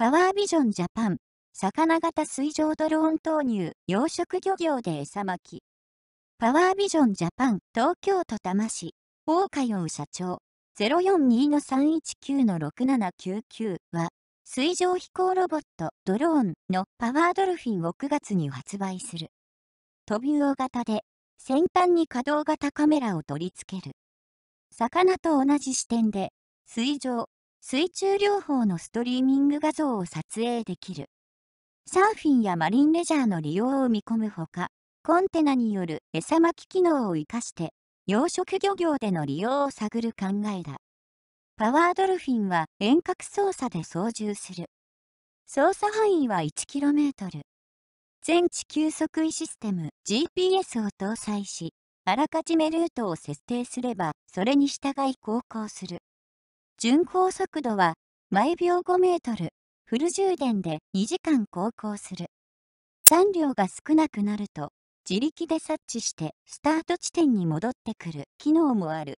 パワービジョンジャパン、魚型水上ドローン投入、養殖漁業で餌巻き。パワービジョンジャパン、東京都多摩市、大海洋社長、042-319-6799は、水上飛行ロボット、ドローンのパワードルフィンを9月に発売する。ビウオ型で、先端に可動型カメラを取り付ける。魚と同じ視点で、水上、水中療法のストリーミング画像を撮影できる。サーフィンやマリンレジャーの利用を見込むほか、コンテナによる餌巻き機能を活かして、養殖漁業での利用を探る考えだ。パワードルフィンは遠隔操作で操縦する。操作範囲は 1km。全地球測位システム GPS を搭載し、あらかじめルートを設定すれば、それに従い航行する。巡航速度は毎秒5メートル、フル充電で2時間航行する。残量が少なくなると、自力で察知してスタート地点に戻ってくる機能もある。